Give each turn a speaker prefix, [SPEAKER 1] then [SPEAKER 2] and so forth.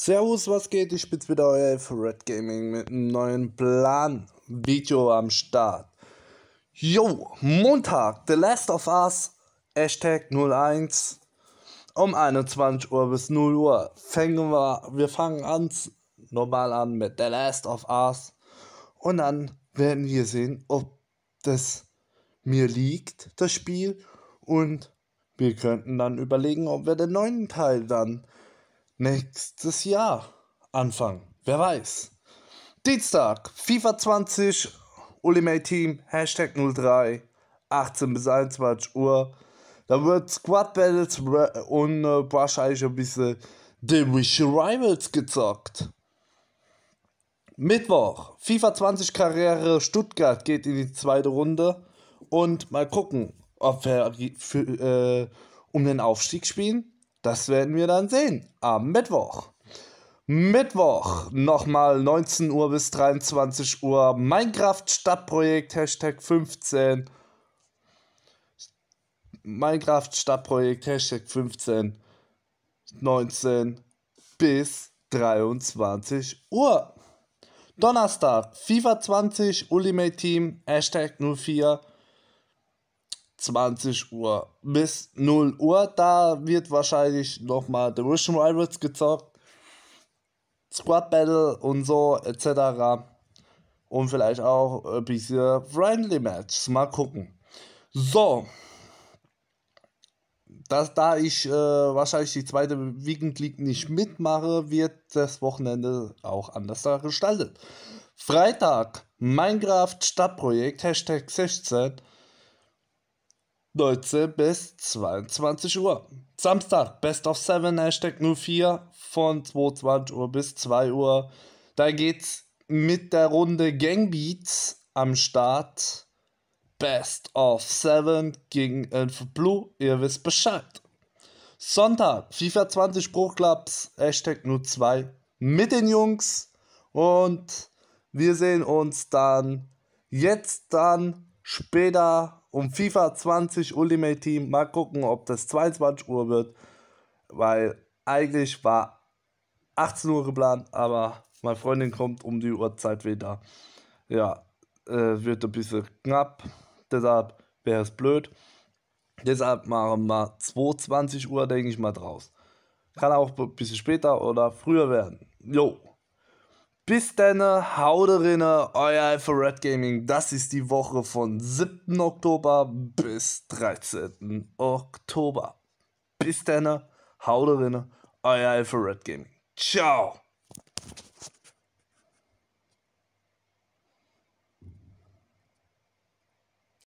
[SPEAKER 1] Servus, was geht? Ich bin's wieder, euer Red Gaming mit einem neuen Plan-Video am Start. Yo, Montag, The Last of Us, Hashtag 01, um 21 Uhr bis 0 Uhr. Fangen wir, wir fangen an, normal an mit The Last of Us. Und dann werden wir sehen, ob das mir liegt, das Spiel. Und wir könnten dann überlegen, ob wir den neuen Teil dann nächstes Jahr anfangen. Wer weiß. Dienstag, FIFA 20, Ultimate Team, Hashtag 03, 18 bis 21 Uhr. Da wird Squad Battles und äh, wahrscheinlich ein bisschen The Wish Rivals gezockt. Mittwoch, FIFA 20 Karriere Stuttgart geht in die zweite Runde und mal gucken, ob wir für, äh, um den Aufstieg spielen das werden wir dann sehen am Mittwoch. Mittwoch nochmal 19 Uhr bis 23 Uhr Minecraft Stadtprojekt Hashtag 15. Minecraft Stadtprojekt Hashtag 15 19 bis 23 Uhr. Donnerstag FIFA 20 Ultimate Team Hashtag 04 20 Uhr bis 0 Uhr. Da wird wahrscheinlich nochmal The Russian Rivals gezockt, Squad Battle und so etc. Und vielleicht auch ein bisschen Friendly Match. Mal gucken. So. Das, da ich äh, wahrscheinlich die zweite Weekend League nicht mitmache, wird das Wochenende auch anders gestaltet. Freitag, Minecraft Stadtprojekt, Hashtag 16. 19 bis 22 Uhr. Samstag, Best of 7, Hashtag 04 von 22 Uhr bis 2 Uhr. Da geht's mit der Runde Gangbeats am Start. Best of 7 gegen Elf Blue, ihr wisst Bescheid. Sonntag, FIFA 20 Pro Hashtag 02 mit den Jungs. Und wir sehen uns dann jetzt dann später um FIFA 20 Ultimate Team. Mal gucken, ob das 22 Uhr wird, weil eigentlich war 18 Uhr geplant, aber meine Freundin kommt um die Uhrzeit wieder. Ja, äh, wird ein bisschen knapp, deshalb wäre es blöd. Deshalb machen wir 22 Uhr, denke ich mal, draus. Kann auch ein bisschen später oder früher werden. Jo. Bis dann, haut rinne, euer Alpha Red Gaming. Das ist die Woche von 7. Oktober bis 13. Oktober. Bis dann, haut rinne, euer Alpha Red Gaming. Ciao!